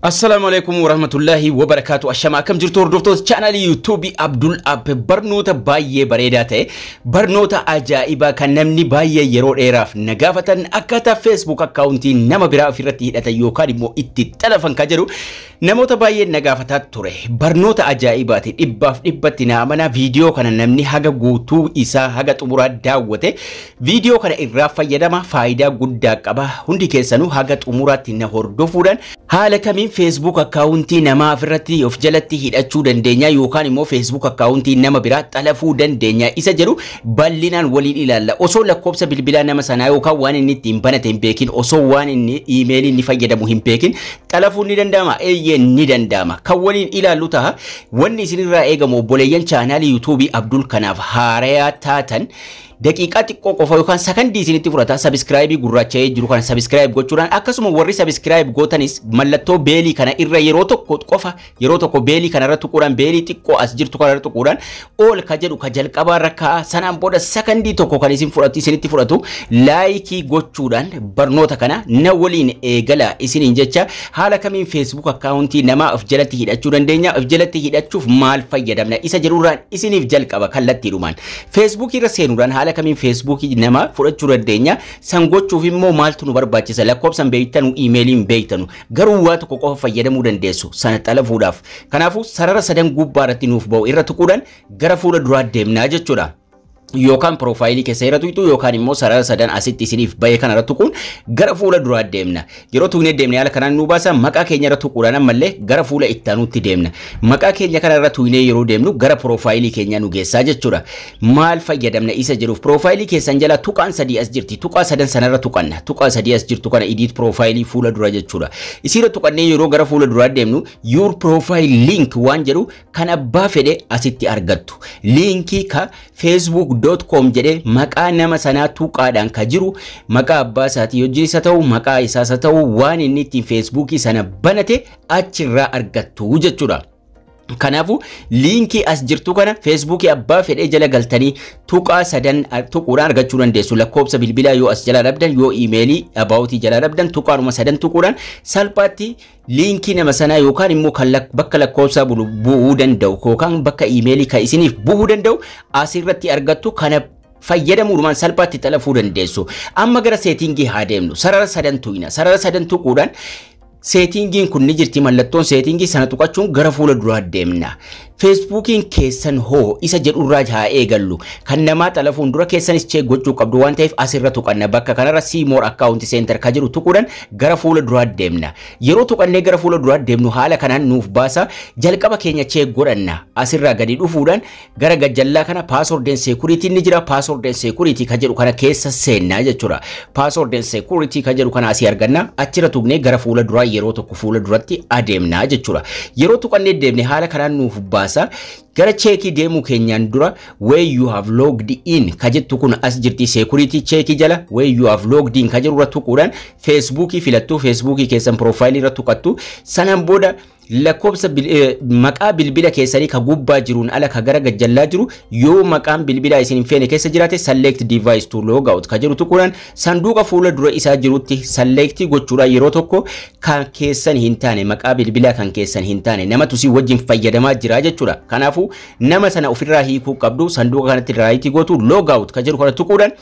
Assalamu alaikum warahmatullahi wabarakatuh. Ashama akkam jirtu hordoftoota chaanalii yuutuubii Abdul App barnoota baay'ee bareedaa ta'e barnoota ajaa'ibaa kan namni baay'ee yeroo dheeraaf nagaafatan akkaataa Facebook akkaawuntii nama biraa ofirratti hidhatan yookaan immoo itti xalafan kan jedhu namoota baay'ee nagaafataa ture. Barnoota ajaa'ibaati dhibbaaf dhibbatti naa amanaa viidiyoo kana namni haga guutuu isaa haga xumuraa daawwate viidiyoo kana irraa fayyadama faayidaa guddaa qaba. Hundi keessanuu haga xumuraatti na hordofuudhaan haala kamiin Facebook akkaawuntii namaa ofirratti of jalatti hidhachuu dandeenya yookaan immoo Facebook akkaawuntii nama biraa xalafuu dandeenya isa jedhu bal'inaan waliin ilaalla. Osoo lakkoofsa bilbilaa nama sanaa yookaan waan inni ittiin banate hin beekin osoo waan inni iimeelii inni fayyadamu hin beekin xalafuun ni danda'ama eeyyee ni danda'ama. Kan waliin ilaallu ta'a wanni isinirraa eegamu obboleeyyan chaanaalii yuutuubii Abdul kanaaf haarayaa taatan daqiiqaa xiqqoo qofa yookaan sakandii isinitti fudhata sabiskiraayibii gurraacha'ee jiru kana sabiskiraayib gochuudhaan akkasuma warri sabiskiraayib gootanis mallattoo beekaa beelii kana irra yeroo tokko qofa yeroo tokko beelii kana irratti tuquudhaan beelii xiqqoo as jirtu kana irratti tuquudhaan ol ka jedhu ka jalqabaa irra ka'a sanaan booda sakandii tokko kan isin fudhatu isinitti fudhatu laayikii gochuudhaan barnoota kana na waliin eegala isiniin jecha haala kamiin feesbuuk akkaawuntii namaa of jalatti hidhachuu dandeenya of jalatti hidhachuuf maal fayyadamna isa jedhuurraan isiniif jalqaba kallattiidhumaan feesbuuk irra seenuudhaan haala kamiin feesbuukii namaa fudhachuu dandeenya san gochuuf immoo maaltu nu barbaachisa lakkoobsan beeytanu iimeeliin beeytanu garuu waa tokko fayyadamuu dandeessu sana xalafuudhaaf. Kanaafuu sarara sadan gubbaa irratti nuuf ba'u irra tuquudhaan gara fuula duraa deemnaa jechuudha. yookaan piroofaayilii keessa irra ituu yookaan immoo sarara sadan asitti isiniif bahee kan irra tuquun gara fuula duraa deemna. Yeroo tuunee deemne haala kanaan nu baasa maqaa keenya irra tuquudhaan ammallee gara fuula itti aanuutti deemna. Maqaa keenya kana irra tuunee yeroo deemnu gara piroofaayilii keenya nu geessaa jechuudha. Maal fayyadamna isa jiruuf piroofaayilii keessan jala tuqaan sadii as jirti. Tuqaa sadan sanarra tuqanna. Tuqaa sadii as jirtu kana idiit piroofaayilii fuula dura jechuudha. Isiirra tuqannee yeroo gara fuula duraa deemnu yuur profile liink waan jedhu kan abbaa fedhe asitti argattu. Liinkii ka feesbuuk Dot koom jedhee maqaa nama sanaa tuuqaadhaan ka jiru maqaa abbaa isaatii hojii haa ta'u maqaa isaas haa ta'u waan inni ittiin feesbuukii sana banate achirraa argattu jechuudha. Kanaafuu liinkii as jirtu kana feesbuukii abbaa fedhee jala galtanii tuqaa sadan tuquudhaan argachuu dandeessu. Lakkoobsa bilbilaa yoo as jala dhabdan yoo iimeelii abaawutii jala dhabdan tuqaanuma sadan tuquudhaan salphaatti liinkii nama sanaa yookaan immoo kan bakka lakkoofsaa bu'uu danda'u yookaan bakka iimeelii kan isiniif bu'uu danda'u asirratti argattu kana dhumaan salphaatti xalafuu dandeessu. Amma gara seetingii haa deemnu sarara sadan tuqina sarara sadan tuquudhaan. seetiingiin kunni jirti mallattoon seetiingii sana tuqachuun gara fuula duraa deemna feesbuukiin keessan hoo isa jedhurraa haa eegallu kan namaa xalafuun dura keessanis cheek gochuu qabdu waan ta'eef asirra tuqanna bakka kanarra siimoor akkaawunti seentar ka tuquudhaan gara fuula duraa deemna yeroo tuqannee gara fuula duraa deemnu haala kanaan nuuf baasa jalqaba keenya godhanna asirraa gadi dhufuudhaan gara gajjallaa kana ni jira jedhu kana keessa seennaa jedhu asii arganna achirra tuqnee gara fuula duraa yeroo tokko fuula duratti adeemnaa yeroo deemne haala nuuf taasisaa gara cheekii deemuu keenyaan dura where you have logged in ka jettu kun as jirti security cheekii jala where you have logged in ka jiru irra tuquudhaan feesbuukii filattuu feesbuukii keessan profaayilii irra tuqattu sanaan booda lakkoobsa eh, maqaa bilbila keessanii ka gubbaa jiruun ala ka gara gajjallaa jiru yoo maqaan bilbilaa isin hin feene keessa jiraate select device to log out ka jedhu tuquudhaan sanduuqa fuula dura isaa jirutti select gochuudhaan yeroo tokko kan keessan hin taane maqaa bilbilaa kan keessan hin taane namatu si wajjin fayyadamaa jira jechuudha. Kanaafuu nama sana ofirraa hiikuu qabdu sanduuqa kanatti raayiti gootu log out jedhu kana tuquudhaan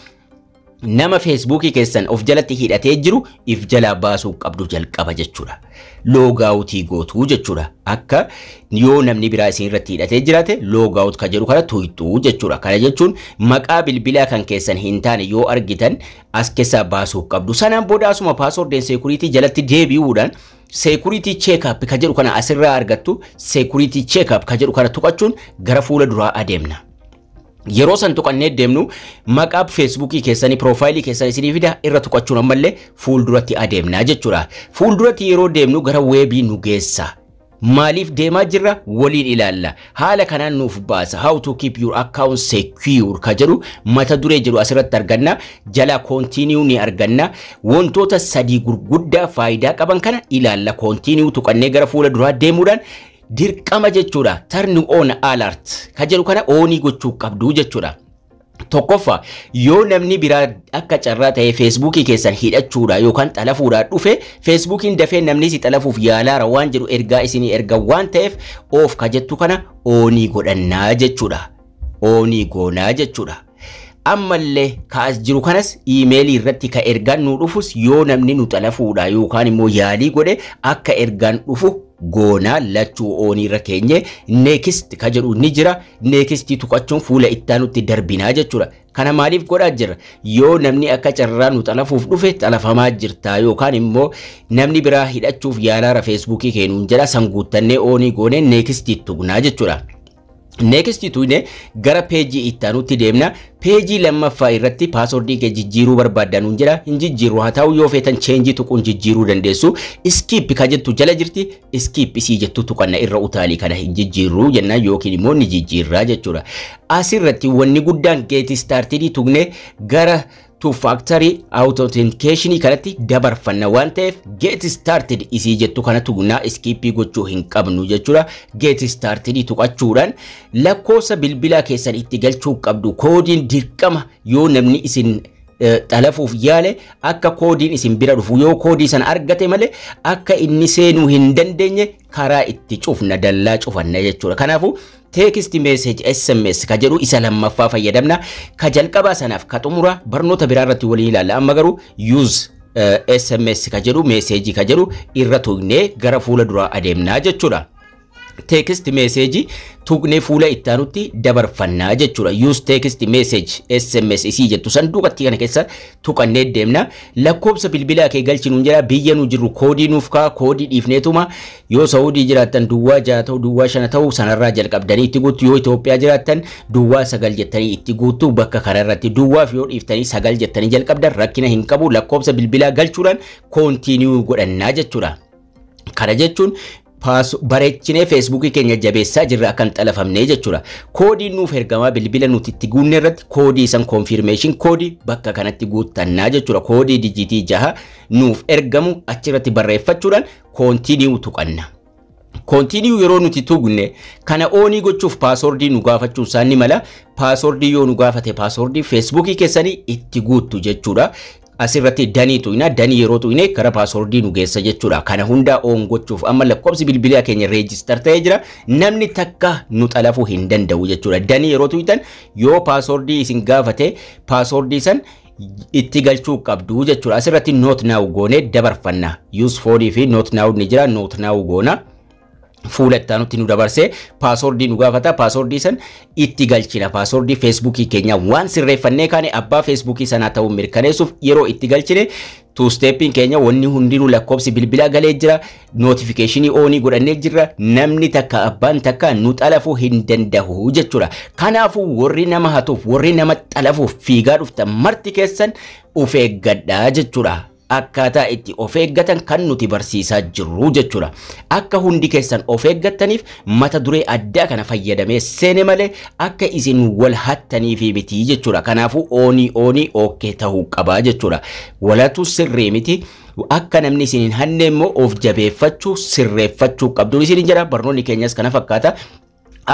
nama feesbuukii keessan of jalatti hidhatee jiru if jalaa baasuu qabdu jalqaba jechuudha. Loogaawutii gootuu jechuudha. Akka yoo namni biraa isin irratti hidhatee jiraate loogaawut kan kana tuyxuu jechuudha. Kana jechuun maqaa bilbilaa kan keessan hin taane yoo argitan as keessaa baasuu qabdu. Sanaan booda asuma paasoordiin seekuriitii jalatti deebi'uudhaan seekuriitii cheekaappii kan kana asirraa argattu seekuriitii cheekaappii kan kana tuqachuun gara fuula duraa adeemna. yeroo san tuqannee deemnu maqaa feesbuukii keessanii piroofaayilii keessanii isinii fida irra tuqachuun ammallee fuulduratti adeemnaa jechuudha. Fuulduratti yeroo deemnu gara weebii nu geessa. Maaliif deemaa jirra? Waliin ilaalla. Haala kanaan nuuf baasa. How to keep your account secure ka jedhu mata duree jedhu asirratti arganna. Jala continue ni arganna. Wantoota sadii gurguddaa faayidaa qaban kana ilaalla. Continue tuqannee gara fuula duraa deemuudhaan dirqama jechuudha. tarnu on alart Ka jedhu kana oonii gochuu qabdu jechuudha. Tokkoffaa yoo namni biraa akka carraa ta'e feesbuukii keessan hidhachuudhaan yookaan xalafuudhaan dhufe feesbuukiin dafee namnis xalafuuf yaalaara waan jedhu ergaa isinii erga waan ta'eef of kajettu kana oonii godhannaa jechuudha. goonaa jechuudha. ammallee ka'as jiru kanas iimeelii irratti ka ergaan nu dhufus yoo namni nu xalafuudha yookaan immoo yaalii godhe akka ergaan dhufu goonaa lachuu oonii irra keenye neekist ka jedhu ni jira neekisti tuqachuun fuula ittaanutti darbinaa jechuudha. Kana maaliif godhaa jira Yoo namni akka carraa nu xalafuuf dhufe xalafamaa jirta yookaan immoo namni biraa hidhachuuf yaalaara feesbuukii keenuun jedha sanguuttannee oonii goone neekistii tugnaa jechuudha. Neekstii tuune gara peejii itti deemna. Peejii lammaffaa irratti paaswordii kee jijjiiruu barbaaddan nuun jedha. Hin jijjiirru haa ta'u yoo feetan cheenjii tuquun jijjiiruu dandeessu. Iskiippi ka jettu jala jirti. Iskiippi sii jettu tuqanna irra utaalii kana hin jijjiirru jenna yookiin immoo ni jijjiirraa jechuudha. Asirratti wanni guddaan geeti istaartidii tuqne gara two factory authentication kanatti dabarfanna waan ta'eef get started isii jettu kana tuqnaa iskiippii gochuu hin qabnu jechuudha. Get started tuqachuudhaan lakkoofsa bilbilaa keessan itti galchuu qabdu koodiin dirqama yoo namni isin xalafuuf yaale akka koodiin isin bira dhufu yoo koodii sana argate malee akka inni seenuu hin dandeenye karaa itti cufna dallaa cufanna jechuudha. Kanaafuu text message SMS ka jedhu isa lammaffaa fayyadamna. Ka jalqabaa sanaaf ka xumura barnoota biraa irratti waliin ilaalla. Amma garuu uh, SMS ka jedhu meeseejii ka jedhu irra tugnee gara fuula duraa adeemnaa jechuudha. teekist meeseejii tuuqnee fuula ittaanutti dabarfannaa jechuudha. Use teekist meeseej SMS isii jettu sanduuqatti kana keessa tuqannee deemna. Lakkoobsa bilbilaa kee galchi nuun jira. Biyya nu jirru koodii nuuf kaa koodii dhiifneetuma. Yoo Saawudii jiraattan duwwaa ja'a ta'u duwwaa shana ta'u sanarraa jalqabdanii itti guuttu. Yoo Itoophiyaa jiraattan duwwaa sagal jettanii itti guuttu bakka kanarratti duwwaaf yoo dhiiftanii sagal jettanii jalqabdan rakkina hin qabu. Lakkoobsa bilbilaa galchuudhaan koontiiniyuu bareechinee Facebook keenya jabeessaa jirra akkan xalafamnee jechuudha. Koodii nuuf ergamaa bilbila nuti itti guunne irratti koodii isan koonfirmeeshin koodii bakka kanatti guuttannaa jechuudha. Koodii dijitii jaha nuuf ergamu achirratti barreeffachuudhaan koontiiniyuu tuqanna. Koontiiniyuu yeroo nuti tugne kana oonii gochuuf paasoordii nu gaafachuu isaanii mala paasoordii yoo nu gaafate paasoordii Facebook keessanii itti guuttu jechuudha. asirratti danii tuyina danii yeroo tuyine karaa paaswordii nu jechuudha. Kana hundaa oon gochuuf amma lakkoofsi bilbilaa keenya reejistar ta'ee jira. Namni takka nu xalafuu hin danda'u jechuudha. Danii yeroo tuyitan yoo paaswordii isin gaafate paaswordii san itti galchuu qabdu jechuudha. Asirratti noot naawu goonee dabarfanna. Yuus foonii fi noot naawu ni jira noot goona. fuulattaa aanutti nu dabarsee paaswordii nu gaafata paaswordii san itti galchina paaswordii feesbuukii keenya waan sirreeffannee kaane abbaa feesbuukii sanaa ta'uu mirkaneessuuf yeroo itti galchine tuusteppiin keenya wanni hundinuu lakkoobsi bilbilaa galee jira nootifikeeshinii oonii godhannee jirra namni takka abbaan takka nu xalafuu hin danda'u jechuudha kanaafuu warri nama hatuuf warri nama xalafuuf fiigaa dhuftan marti keessan of eeggadhaa jechuudha akkaataa itti of eeggatan kan nuti barsiisaa jirru jechuudha. Akka hundi keessan of eeggattaniif mata duree addaa kana fayyadamee seene malee akka isin wal hattanii fi miti jechuudha. Kanaafuu oonii oonii ookkee tahuu qabaa jechuudha. Walatu sirrii miti. Akka namni isin hin hanne immoo of jabeeffachuu sirreeffachuu qabdu isin jedha barnoonni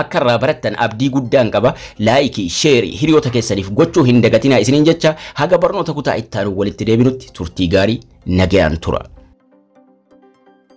akka irraa barattan abdii guddaan qaba laayikii sheerii hiriyoota keessaniif gochuu hin dagatinaa isiniin jecha haga barnoota kutaa ittaan walitti deebinutti turtii gaarii nagaan tura.